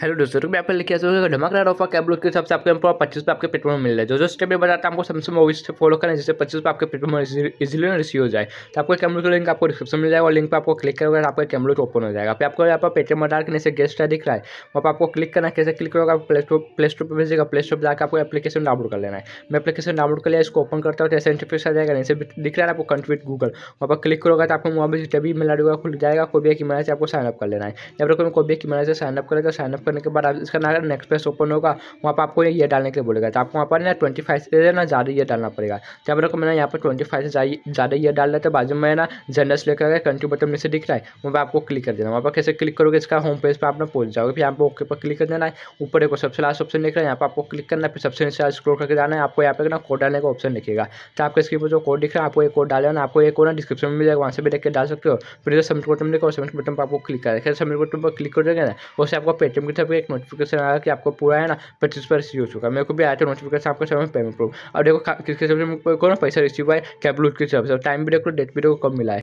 hello दोस्तों रुपये Apple लिखा दोस्तों धमाकेदार ऑफर कैब के हिसाब से आपको यहाँ पर पच्चीस रुपये आपके पेट्रोल में मिल रहा है जो जो स्टेप में बताता है आपको सैमसंग मोबाइल से फॉलो करें जिससे पच्चीस रुपये आपके पेट्रोल में इजिली रिसीव हो जाए तो आपको कैमरे का लिंक आपको डिस्क्रिप्शन मिल जाएगा और लिंक पर आपको क्लिक करोगे आपका कैमरे को ओपन हो जाएगा फिर आपको यहाँ पर पेटीएम डाल के नीचे गेस्ट दिख रहा है वहाँ पर आपको क्लिक करना है कैसे क्लिक करोगे आप प्ले स्टोर प्ले स्टोर पर भेजेगा प्ले स्टोर पर जाकर आपको एप्लीकेशन डाउनलोड कर लेना है मैं एप्लीकेशन डाउनलोड कर लिया इसको ओपन करता हूँ जैसे तो इंटरफेस आ जाएगा ऐसे दिख रहा है आपको कंट्रीट गूगल वहाँ पर क्लिक करोगे तो आपको वहाँ पर जितना भी मिला खुल जाएगा कोबिया की मैं आपको साइनअप कर लेना है या फिर कोबिया की मैं साइनअप करेगा साइनअप करने के बाद आप इसका ना नेक्स्ट पेज ओपन होगा वहाँ पर आपको ये डालने के लिए बोलेगा तो आपको वहाँ पर ना ट्वेंटी फाइव से ना ज़्यादा ये डालना पड़ेगा तो आप लोग मैंने यहाँ पर ट्वेंटी फाइव से ज़्यादा ये डाल रहा था तो बाजू में ना जनरल लेकर गया कंट्री बटन में से दिख रहा है वहाँ पर आपको क्लिक कर देना वहाँ पर कैसे क्लिक करोगे इसका होम पेज पर आप पहुँच जाओगे फिर यहाँ पर ओके पर क्लिक कर देना है ऊपर एक सबसे लास्ट ऑप्शन दिख रहा है यहाँ पर आपको क्लिक करना है फिर सबसे नीचे स्क्रोल करके जाना है आपको यहाँ पर ना कोड डालने का ऑप्शन दिखेगा तो आपके स्क्रीन पर जो कोड दिख रहा है आपको एक कोड डालना आपको एक कोड डिस्क्रिप्शन में मिलेगा वहाँ से भी देख के डाल सकते हो फिर जो सबमिट बटन देखो सबमिट बटन पर आपको क्लिक करेगा सबमिट बटन पर क्लिक कर देगा ना उससे आपको पेटीएम की तब एक नोटिफिकेशन आया कि आपको पूरा है ना पच्चीस परसेंट यूज होगा मेरे को भी आया था नोटिफिकेशन आपके समय पेमेंट प्रूफ और देखो किसके सबसे पैसा रिसीव हुआ है क्या ब्लूज की सबसे टाइम भी देखो डेट भी देखो कब मिला है